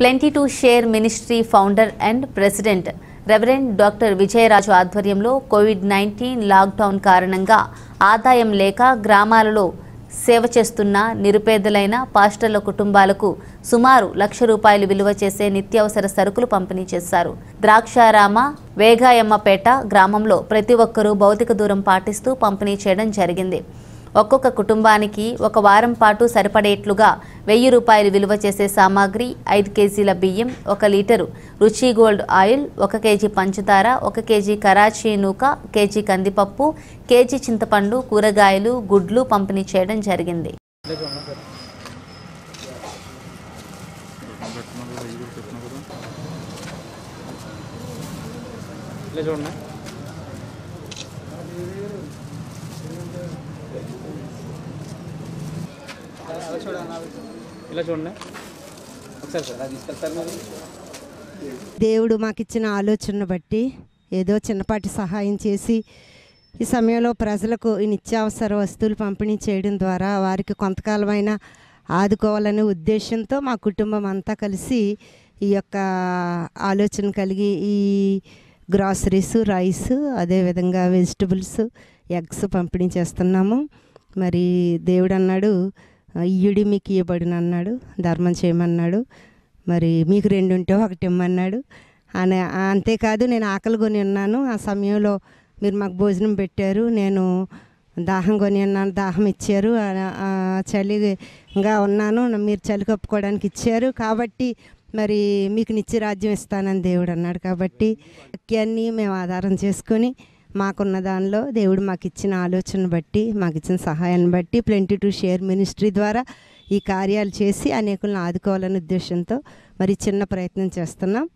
plenty to share ministry founder and president reverend doctor Vijayaraju ఆధ్వర్యంలో Covid nineteen lockdown కారణంగా ఆదాయం లేక గ్రామాలలో సేవ చేస్తున్న నిరుపేదలైన పాస్టర్ల కుటుంబాలకు సుమారు లక్ష రూపాయలు విలువ చేసే నిత్యావసర సరుకులు పంపిణీ చేశారు ద్రాక్షారామ వేగాయమ్మపేట గ్రామంలో ప్రతి ఒక్కరూ భౌతిక దూరం పాటిస్తూ పంపిణీ చేయడం జరిగింది ఒక్కొక్క కుటుంబానికి ఒక వారం పాటు సరిపడేట్లుగా వెయ్యి రూపాయలు విలువ చేసే సామాగ్రి ఐదు కేజీల బియ్యం ఒక లీటరు రుచి గోల్డ్ ఆయిల్ ఒక కేజీ పంచదార ఒక కేజీ కరాచీ నూక కేజీ కందిపప్పు కేజీ చింతపండు కూరగాయలు గుడ్లు పంపిణీ చేయడం జరిగింది చూడండి ఇలా చూడండి ఇచ్చిన సార్ ఆలోచనను బట్టి ఏదో చిన్నపాటి సహాయం చేసి ఈ సమయంలో ప్రజలకు ఈ నిత్యావసర వస్తువులు పంపిణీ చేయడం ద్వారా వారికి కొంతకాలమైన ఆదుకోవాలనే ఉద్దేశంతో మా కుటుంబం అంతా కలిసి ఈ యొక్క ఆలోచన కలిగి ఈ గ్రాసరీసు రైస్ అదేవిధంగా వెజిటబుల్స్ ఎగ్స్ పంపిణీ చేస్తున్నాము మరి దేవుడు అన్నాడు ఇయ్యుడి మీకు ఇవ్వబడిన అన్నాడు ధర్మం చేయమన్నాడు మరి మీకు రెండు ఉంటే ఒకటి ఇమ్మన్నాడు అని అంతేకాదు నేను ఆకలి కొని ఉన్నాను ఆ సమయంలో మీరు మాకు భోజనం పెట్టారు నేను దాహం కొని ఉన్నాను దాహం ఇచ్చారు చలిగా ఉన్నాను మీరు చలి కప్పుకోవడానికి ఇచ్చారు కాబట్టి మరి మీకు రాజ్యం ఇస్తానని దేవుడు అన్నాడు కాబట్టి వాక్యాన్ని మేము ఆధారం చేసుకొని మాకున్న దానిలో దేవుడు మాకు ఇచ్చిన ఆలోచనను బట్టి మాకు ఇచ్చిన సహాయాన్ని బట్టి ప్లెంటీ టు షేర్ మినిస్ట్రీ ద్వారా ఈ కార్యాలు చేసి అనేకులను ఆదుకోవాలనే ఉద్దేశంతో మరి చిన్న ప్రయత్నం చేస్తున్నాం